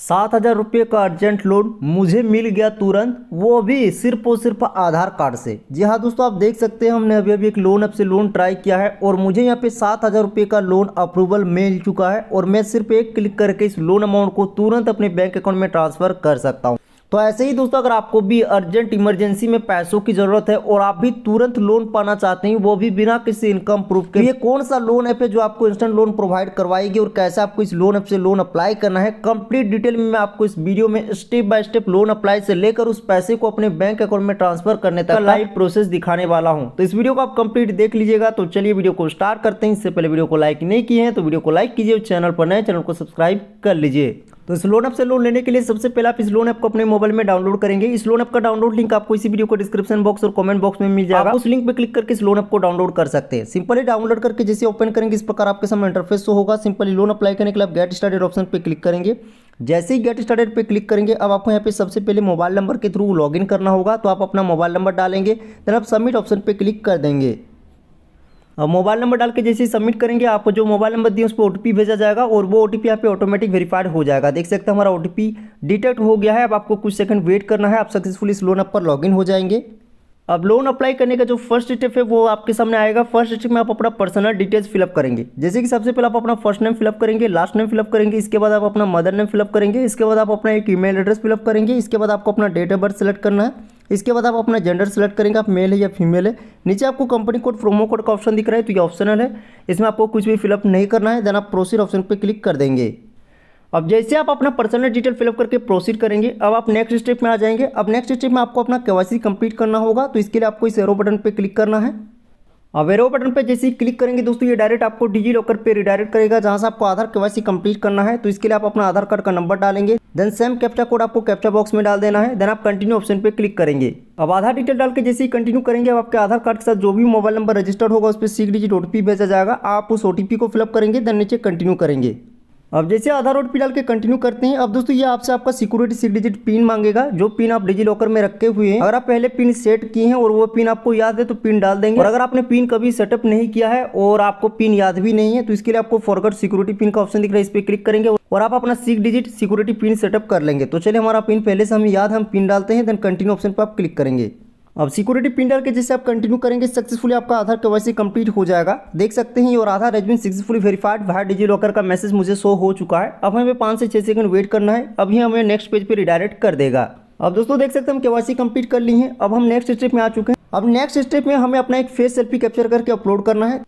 सात हज़ार रुपये का अर्जेंट लोन मुझे मिल गया तुरंत वो भी सिर्फ और सिर्फ आधार कार्ड से जी हाँ दोस्तों आप देख सकते हैं हमने अभी अभी एक लोन आपसे से लोन ट्राई किया है और मुझे यहाँ पे सात हज़ार रुपये का लोन अप्रूवल मिल चुका है और मैं सिर्फ एक क्लिक करके इस लोन अमाउंट को तुरंत अपने बैंक अकाउंट में ट्रांसफ़र कर सकता हूँ तो ऐसे ही दोस्तों अगर आपको भी अर्जेंट इमरजेंसी में पैसों की जरूरत है और आप भी तुरंत लोन पाना चाहते हैं वो भी बिना किसी इनकम प्रूफ के तो ये कौन सा लोन ऐप है जो आपको इंस्टेंट लोन प्रोवाइड करवाएगी और कैसे आपको इस लोन ऐप से लोन अप्लाई करना है कंप्लीट डिटेल में मैं आपको इस वीडियो में step by step loan apply से लेकर उस पैसे को अपने बैंक अकाउंट में ट्रांसफर करने तक लाइव प्रोसेस दिखाने वाला हूँ तो इस वीडियो को आप कंप्लीट देख लीजिएगा तो चलिए वीडियो को स्टार्ट करते हैं इससे पहले वीडियो को लाइक नहीं किए हैं तो वीडियो को लाइक कीजिए चैनल पर नए चैनल को सब्सक्राइब कर लीजिए तो इस लोन ऐप से लोन लेने के लिए सबसे पहले आप इस लोन ऐप को अपने मोबाइल में डाउनलोड करेंगे इस लोन ऐप का डाउनलोड लिंक आपको इसी वीडियो को डिस्क्रिप्शन बॉक्स और कमेंट बॉक्स में मिल जाएगा उस लिंक पे क्लिक करके इस लोन ऐप को डाउनलोड कर सकते हैं सिंपली डाउनलोड करके जैसे ओपन करेंगे इस प्रकार आपके सामने इंटरफेस तो होगा सिंपली लोन अप्लाई करने के लिए आप गेट स्टार्टेड ऑप्शन पर क्लिक करेंगे जैसे ही गेट स्टार्टेड पर क्लिक करेंगे अब आपको यहाँ पे सबसे पहले मोबाइल नंबर के थ्रू लॉग करना होगा तो आप अपना मोबाइल नंबर डालेंगे देन आप सबमिट ऑप्शन पर क्लिक कर देंगे मोबाइल नंबर डाल के जैसे ही सबमिट करेंगे आपको जो मोबाइल नंबर दिए उस पर ओ भेजा जाएगा और वो ओ टी पी पे ऑटोमेटिक वेरीफाइड हो जाएगा देख सकते हैं हमारा ओ डिटेक्ट हो गया है अब आपको कुछ सेकंड वेट करना है आप सक्सेसफुल इस लोन ऐप पर लॉगिन हो जाएंगे अब लोन अप्लाई करने का जो फर्स्ट स्टेप है वो आपके सामने आएगा फर्स्ट स्टेप में आप अपना पर्सनल डिटेल्स फिलअप करेंगे जैसे कि सबसे पहले आप अपना फर्स्ट नेम फिलअप करेंगे लास्ट नेम फिलअप करेंगे इसके बाद आप अपना मदर नेम फिलअप करेंगे इसके बाद आप अपना एक ईमेल एड्रेस फिलअप करेंगे इसके बाद आपको अपना डेट ऑफ बर्थ सेलेक्ट करना है इसके बाद आप अपना जेंडर सेलेक्ट करेंगे आप मेल है या फीमेल है नीचे आपको कंपनी कोड प्रोमो कोड का ऑप्शन दिख रहा है तो ये ऑप्शनल है इसमें आपको कुछ भी फिलअप नहीं करना है देन आप प्रोसीड ऑप्शन पर क्लिक कर देंगे अब जैसे आप अपना पर्सनल डिटेल फिलअप करके प्रोसीड करेंगे अब आप नेक्स्ट स्टेप में आ जाएंगे अब नेक्स्ट स्टेप में आपको अपना केवासी कंप्लीट करना होगा तो इसके लिए आपको इस एरो बटन पर क्लिक करना है अवेरो बटन पर जैसे ही क्लिक करेंगे दोस्तों ये डायरेक्ट आपको डिजी लॉकर पर रिडायरेक्ट करेगा जहां से आपको आधार वैसे कंप्लीट करना है तो इसके लिए आप अपना आधार कार्ड का नंबर डालेंगे देन सेम कैप्चा कोड आपको कैप्चा बॉक्स में डाल देना है देन आप कंटिन्यू ऑप्शन पर क्लिक करेंगे अब आधार डिटेल डाल के जैसे ही कंटिन्यू करेंगे अब आपके आधार कार्ड के साथ जो भी मोबाइल नंबर रजिस्टर्ड होगा उस पर सिक्स डिजिट ओटीपी भेजा जाएगा आप उस ओटीपी को फिलअप करेंगे देन नीचे कंटिन्यू करेंगे अब जैसे आधार और डाल के कंटिन्यू करते हैं अब दोस्तों ये आपसे आपका सिक्योरिटी सिक्स डिजिट पिन मांगेगा जो पिन आप डिजी लॉकर में रखे हुए हैं अगर आप पहले पिन सेट किए हैं और वो पिन आपको याद है तो पिन डाल देंगे और अगर आपने पिन कभी सेटअप नहीं किया है और आपको पिन याद भी नहीं है तो इसके लिए आपको फॉरगट सिक्योरिटी पिन का ऑप्शन दिख रहा है इस पर क्लिक करेंगे और आप अपना six digit security pin setup कर लेंगे तो चलिए हमारा पिन पहले से हमें याद हम पिन डालते हैं देन कंटिन्यू ऑप्शन पर आप क्लिक करेंगे अब सिक्योरिटी पिन डाल के जैसे आप कंटिन्यू करेंगे सक्सेसफुली आपका आधार के कंप्लीट हो जाएगा देख सकते हैं और आधार एजमेंट सक्सेसफुली वेरीफाइड भाई डिजी लॉकर का मैसेज मुझे शो हो चुका है अब हमें पाँच से छः सेकंड वेट करना है अभी हमें नेक्स्ट पेज पर रिडायरेक्ट कर देगा अब दोस्तों देख सकते हैं हम केवासी कंप्लीट कर ली है अब हम नेक्स्ट स्टेप में आ चुके हैं अब नेक्स्ट स्टेप में हमें अपना एक फेस सेल्फी कैप्चर करके अपलोड करना है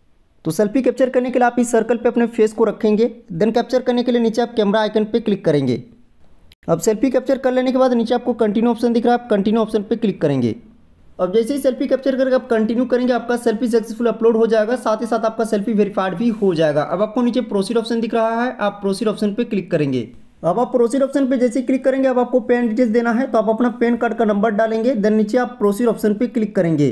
तो सेल्फी कैप्चर करने के लिए आप इस सर्कल पे अपने फेस को रखेंगे देन कैप्चर करने के लिए नीचे आप कैमरा आइकन पे क्लिक करेंगे अब सेल्फी कैप्चर कर लेने के बाद नीचे आपको कंटिन्यू ऑप्शन दिख रहा है आप कंटिन्यू ऑप्शन पे क्लिक करेंगे अब जैसे ही सेल्फी कैप्चर करके आप कंटिन्यू करेंगे आपका सेल्फी सक्सेसफुल अपलोड हो जाएगा साथ ही साथ आपका सेल्फी वेरीफाइड भी हो जाएगा अब आपको नीचे प्रोसीड ऑप्शन दिख रहा है आप प्रोसीड ऑप्शन पर क्लिक करेंगे अब आप प्रोसीड ऑप्शन पे जैसे क्लिक करेंगे अब आपको पेन डिटेल्स देना है तो आप अपना पेन कार्ड का नंबर डालेंगे देन नीचे आप प्रोसीड ऑप्शन पे क्लिक करेंगे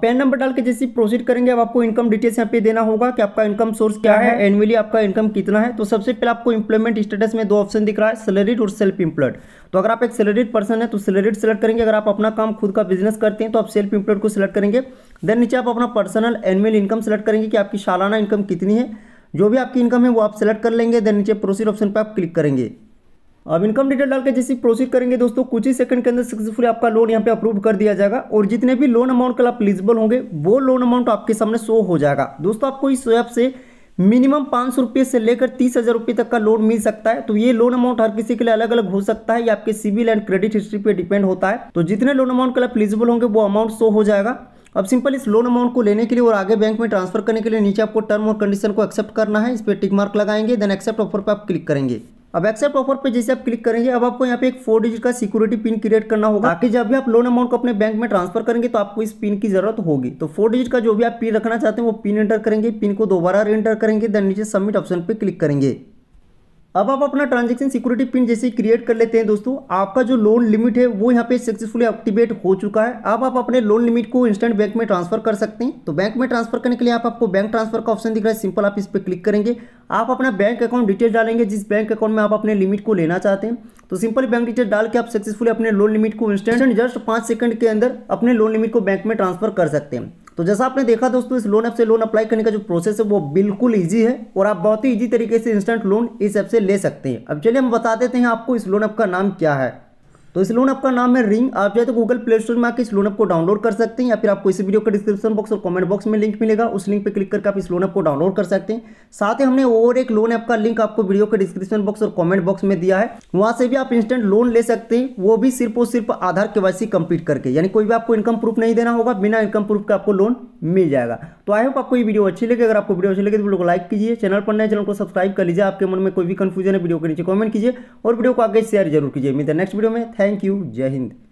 पैन नंबर डाल के जैसे प्रोसीड करेंगे अब आपको इनकम डिटेल्स यहाँ पे देना होगा कि आपका इनकम सोर्स क्या है एनुअली हाँ। आपका इनकम कितना है तो सबसे पहले आपको इंप्लॉयमेंट स्टेटस में दो ऑप्शन दिख रहा है सैलरीड और सेल्फ इंप्लॉयड तो अगर आप एक सैलरीड पर्सन है तो सैलरीड सेलेक्ट करेंगे अगर आप अपना काम खुद का बिजनेस करते हैं तो आप सेल्फ इंप्लॉयड को सिलेक्ट करेंगे देन नीचे आप अपना पर्सनल एनुअल इनकम सेलेक्ट करेंगे कि आपकी सालाना इनकम कितनी है जो भी आपकी इनकम है वो आप सेलेक्ट कर लेंगे देन नीचे प्रोसीड ऑप्शन पर आप क्लिक करेंगे अब इनकम डिटेल डाल के जैसे प्रोसीड करेंगे दोस्तों कुछ ही सेकंड के अंदर सक्सेसफुली आपका लोन यहाँ पे अप्रूव कर दिया जाएगा और जितने भी लोन अमाउंट कल आप एलिजिबल होंगे वो लोन अमाउंट आपके सामने शो हो जाएगा दोस्तों आपको इस ऐप से मिनिमम पाँच सौ रुपये से लेकर तीस हज़ार रुपये तक का लोन मिल सकता है तो ये लोन अमाउंट हर किसी के लिए अलग अलग हो सकता है या आपके सिविल एंड क्रेडिट हिस्ट्री पर डिपेंड होता है तो जितने लोन अमाउंट कल आप एलिजिबल होंगे वो अमाउंट शो हो जाएगा अब सिंपल इस लोन अमाउंट को लेने के लिए और आगे बैंक में ट्रांसफर करने के लिए नीचे आपको टर्म और कंडीशन को एक्सेप्ट करना है इस पर टिक मार्क लगाएंगे देन एक्सेप्ट ऑफर पर आप क्लिक करेंगे अब एक्सेप्ट ऑफर पे जैसे आप क्लिक करेंगे अब आपको यहाँ पे एक फोर डिजिट का सिक्योरिटी पिन क्रिएट करना होगा ताकि जब भी आप लोन अमाउंट को अपने बैंक में ट्रांसफर करेंगे तो आपको इस पिन की जरूरत होगी तो फोर डिजिट का जो भी आप पिन रखना चाहते हैं वो पिन एंटर करेंगे पिन को दोबारा एंटर करेंगे देन नीचे सबमिट ऑप्शन पे क्लिक करेंगे अब आप अपना ट्रांजेक्शन सिक्योरिटी पिन जैसे क्रिएट कर लेते हैं दोस्तों आपका जो लोन लिमिट है वो यहाँ पे सक्सेसफुली एक्टिवेट हो चुका है अब आप अपने लोन लिमिट को इंस्टेंट बैंक में ट्रांसफर कर सकते हैं तो बैंक में ट्रांसफर करने के लिए आप आपको बैंक ट्रांसफर का ऑप्शन दिख रहा है सिंपल आप इस पर क्लिक करेंगे आप अपना बैंक अकाउंट डिटेल डालेंगे जिस बैंक अकाउंट में आप अपने लिमिट को लेना चाहते हैं तो सिंपल बैंक डिटेल डाल के आप सक्सेसफुली अपने लोन लिमिट को इंस्टेंट जस्ट पाँच सेकंड के अंदर अपने लोन लिमिट को बैंक में ट्रांसफर कर सकते हैं तो जैसा आपने देखा दोस्तों इस लोन ऐप से लोन अप्लाई करने का जो प्रोसेस है वो बिल्कुल ईजी है और आप बहुत ही ईजी तरीके से इंस्टेंट लोन इस ऐप से ले सकते हैं अब चलिए हम बता देते हैं आपको इस लोन ऐप का नाम क्या है तो इस लोन ऐप का नाम है रिंग आप चाहे तो गूगल प्ले स्टोर में आकर इस लोन ऐप को डाउनलोड कर सकते हैं या फिर आपको इस वीडियो का डिस्क्रिप्शन बॉक्स और कमेंट बॉक्स में लिंक मिलेगा उस लिंक पर क्लिक करके आप इस लोन ऐप को डाउनलोड कर सकते हैं साथ ही हमने और एक लोन ऐप का लिंक आपको वीडियो के डिस्क्रिप्शन बॉक्स और कॉमेंट बॉक्स में दिया है वहाँ से भी आप इंस्टेंट लोन ले सकते हैं वो भी सिर्फ और सिर्फ आधार के वाई कंप्लीट करके यानी कोई भी आपको इनकम प्रूफ नहीं देना होगा बिना इनकम प्रूफ के आपको लोन मिल जाएगा तो आई होप आपको ये वीडियो अच्छी लगे अगर आपको वीडियो अच्छी लगे तो वीडियो को लाइक कीजिए चैनल पर नए चैनल को सब्सक्राइब कर लीजिए आपके मन में कोई भी कंफ्यूजन है वीडियो के नीचे कमेंट कीजिए और वीडियो को आगे शेयर जरूर कीजिए मिलते हैं नेक्स्ट वीडियो में थैंक यू जय हिंद